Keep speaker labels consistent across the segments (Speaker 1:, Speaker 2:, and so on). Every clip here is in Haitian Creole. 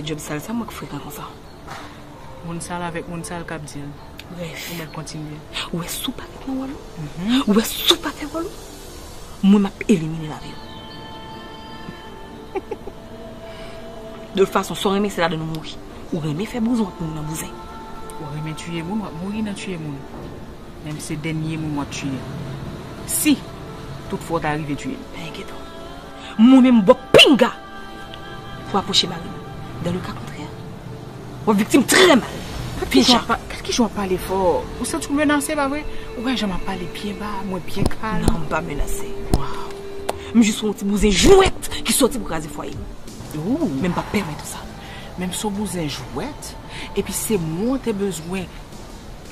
Speaker 1: fait job sale ça moi qui fréquente ça mon sale avec mon sale cap dit bref on va continuer ou est soupe
Speaker 2: avec mon walou ou est soupe avec walou
Speaker 1: moi mhm. m'a éliminé la vie de façon sans aimer c'est là de nous mourir ou aimer fait besoin pour nous abuser ou aimer tuer moi mourir dans tuer moi même ces derniers moi tuer si toute toutefois t'arrives tuer t'inquiète ben, moi même bon pinga faut approcher Marie Dan lè ka kontrè, wè viktim trè mal. Fija. Kèl ki jwa pa lè fò? Ou sè tou menase, ba wè? Ou wè jwa pa lè piè ba, mwen piè kal. Nan, pa menase. Mwen jwè sò ti mwou zè jwèt ki sò ti mwou razi fwa yè. Mwen pa per mwen tout sa. Mwen mwen sò mwou zè jwèt, e pi sè mwou te bezwè.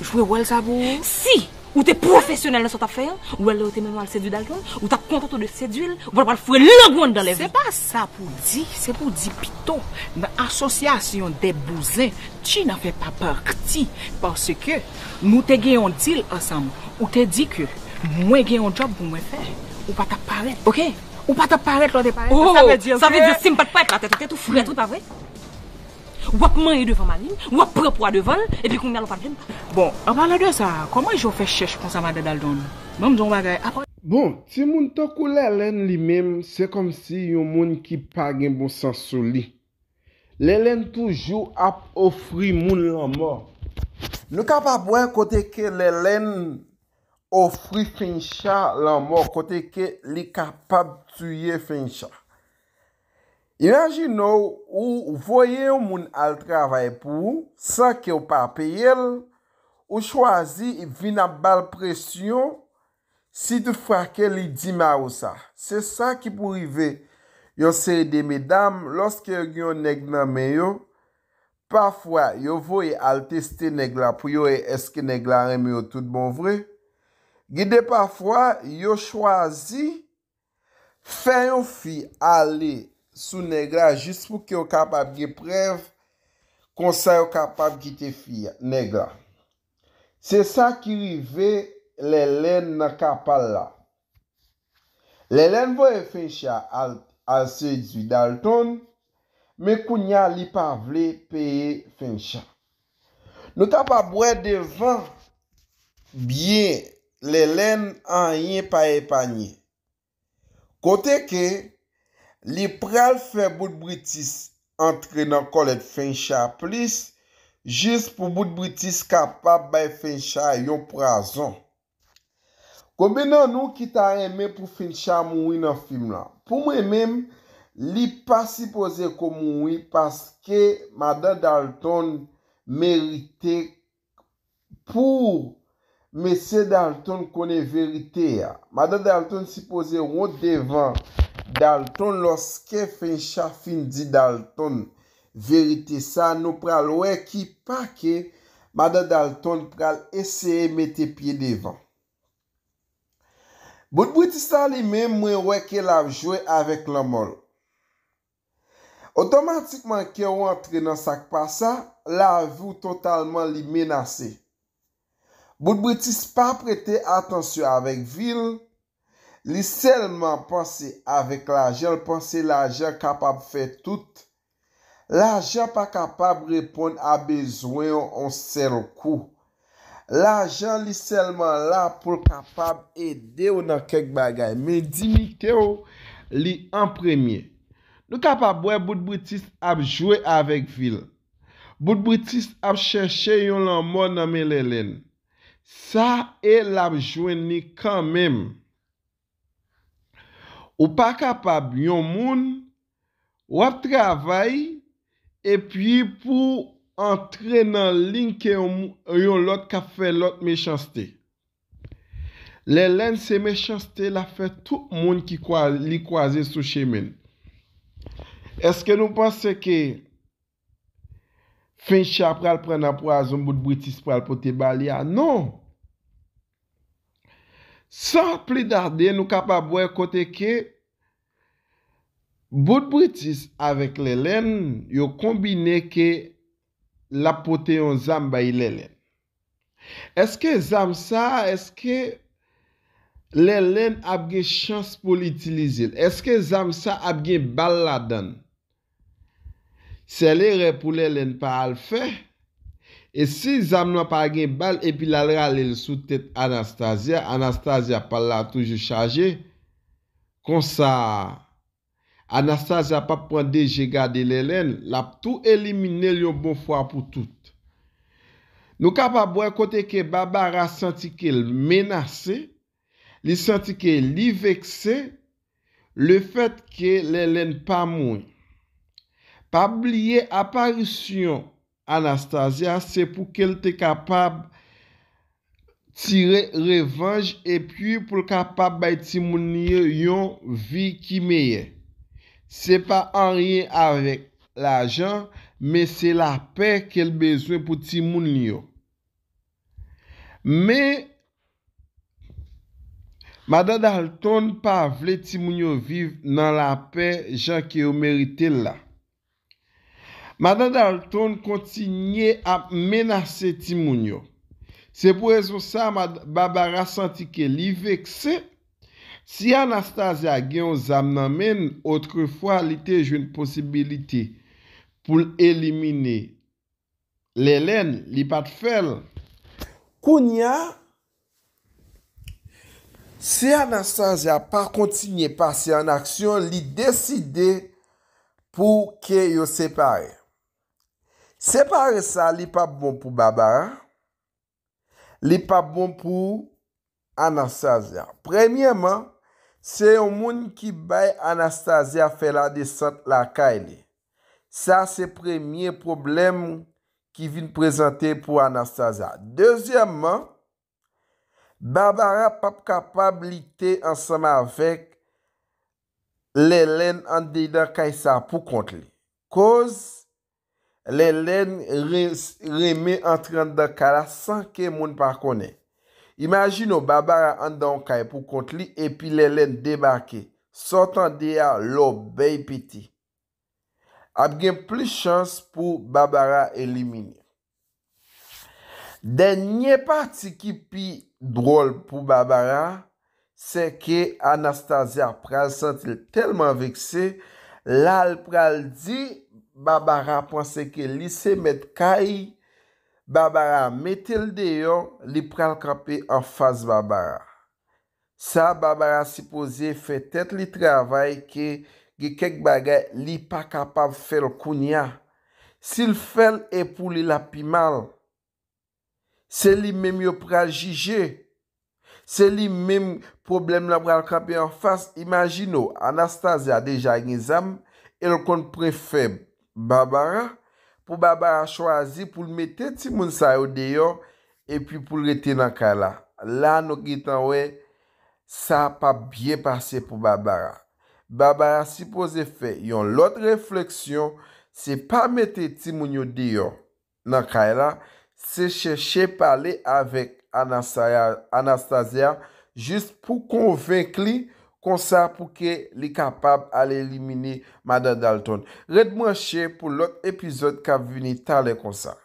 Speaker 1: Jwè wè lè sa vò? Si! Ou te profesyonel nan sot a fèy an, ou elè ou te menwa al sèdil dal ton, ou ta kontante ou de sèdil, ou pa la pat fwè lè gwan nan lè vi. Se pa sa pou di, se pou di pito, nan asosyasyon de bouzè, ti nan fè pa pòr ti, pòsè ke nou te gè yon dil asam, ou te di ke mwen gè yon job pou mwen fè, ou pa ta parek, ok? Ou pa ta parek lò de parek, sape di an kè? Sape di an kè, sape di an kè, sape di an kè, sape di an kè, sape di an kè, sape di an kè, sape di an kè, sape di an kè, sape di an kè, sape di an Wap man yi devan mani, wap repwa devan, epi kou mè alopan jen pa. Bon, apan bon, la dwe sa, kouman yi jo fè chèch kon sa madè dal don?
Speaker 2: Bon, se moun tokou lè lèn li mèm, se kom si yon moun ki pagèm bon san soli. Lè lèn toujou ap ofri moun lan mor. Nou kapap wè kote ke lè lèn ofri fen chan lan mor, kote ke li kapap tuye fen chan. Imagin ou, ou voye ou moun al travay pou, sa ke ou pa peyel, ou chwazi, vi na bal presyon, si te frake li di ma ou sa. Se sa ki pou rive, yo se yede, medam, loske yon neg na meyo, pafwa, yo voye al testi neg la pou yo e eske neg la reme yo tout bon vre, gide pafwa, yo chwazi, feyon fi ale yon. sou negra jist pou ki yo kapab geprev konsay yo kapab gite fiyan negra se sa ki rive le len na kapal la le len voye fensha al se dwi dal ton me kounya li pavle peye fensha nou tapab we devan bie le len an yin pa e panye kote ke e Li prel fe bout Britis entre nan kolet fensha plis, jist pou bout Britis kapap bay fensha yon prazon. Koube nan nou ki ta eme pou fensha moui nan film la? Pou mwen mèm, li pa sipoze kou moui paske Mada Dalton merite pou Mese Dalton kone verite ya. Mada Dalton sipoze wot devan Dalton loske fin chafin di Dalton verite sa nou pral wek ki pa ke Mada Dalton pral eseye mete pie devan Bout Boutista li men mwen weke la jwe avèk la mol Otomatikman ke ou antre nan sak pa sa la avou totalman li menase Bout Boutista pa prete atensyon avèk vil Li selman panse avèk l'ajan, panse l'ajan kapab fè tout. L'ajan pa kapab repon a bezwen yon, on sen l'kou. L'ajan li selman la pou kapab ede ou nan kek bagay. Men di mi kè ou, li an premye. Nou kapab wè bout boutis ap jwè avèk vil. Bout boutis ap chèche yon lan mò nan men lè lèn. Sa e l ap jwè ni kan mèm. Ou pa kapab yon moun wap travay e pi pou antre nan lin ke yon lot ka fe lot mechanste. Le len se mechanste la fe tout moun ki li kwaze sou chemen. Eske nou panse ke finch ap pral pren ap waz mbout britis pral pote balia? Non! San pli darde, nou ka pa bwe kote ke, bout Britis avèk lè lèn, yo kombine ke lapoteyon zan bay lè lèn. Eske zan sa, eske lè lèn apge chans pou l'itilize lè. Eske zan sa apge balla dan. Se lè re pou lè lèn pa al fèh, E si zam nan pa gen bal epi la lera le sou tet Anastasia, Anastasia pa la toujou chaje, konsa, Anastasia pa pwande je gade le len, la pou elimine li yo bon fwa pou tout. Nou ka pa bwen kote ke babara santi ke menase, li santi ke li vekse, le fet ke le len pa moun. Pa blye aparisyon, Anastasia se pou kel te kapab tire revanj epi pou kapab bay timoun yo yon vi ki meye. Se pa an rye avèk la jan, me se la pey kel bezwen pou timoun yo. Me, me, madan dal ton pa vle timoun yo viv nan la pey jan ki yo merite la. Madan Dalton kontinye ap menase timoun yo. Se pou ezou sa, Babara santi ke li vekse. Si Anastasia gen ou zam nan men, otre fwa li te joun posibilite pou l elimine lelen li pat fel. Kounia, si Anastasia pa kontinye pase an aksyon, li deside pou ke yo separe. Separe sa li pa bon pou Babara, li pa bon pou Anastasia. Premiyeman, se yon moun ki bay Anastasia fe la desant la kaile. Sa se premye problem ki vin prezante pou Anastasia. Dezyemman, Babara pap kapabilite ansama vek le len an deyda kaysa pou kont li. Koz? Len len reme entran dan kala sanke moun parkone. Imajino, babara an dan kaya pou kont li epi len len debake. Sotan deya lo bey piti. Abgen pli chans pou babara elimine. Den nye parti ki pi drol pou babara, se ke Anastasia pral sentil telman vekse, lal pral di... Babara pwansè ke li se met kai, Babara metel deyon, li pral kapè an fas Babara. Sa, Babara se pose fè tèt li travay ke ge kek bagay li pa kapav fèl kounia. Si l fèl e pou li lapi mal, se li mèm yo pral jige, se li mèm problem la pral kapè an fas, imanjino, Anastasia dejan nizam, el kon prefèm. Babara, pou babara chwazi pou l mette timoun sa yo deyo epi pou l rete nan kaya la. La nou gitan we, sa pa byen pase pou babara. Babara si pose fe, yon lot refleksyon, se pa mette timoun yo deyo nan kaya la, se chèche pale avèk Anastasia jist pou konvenkli konsa pou ke li kapab ale elimini Mada Dalton. Red mwen che pou lot epizod ka vini tan le konsa.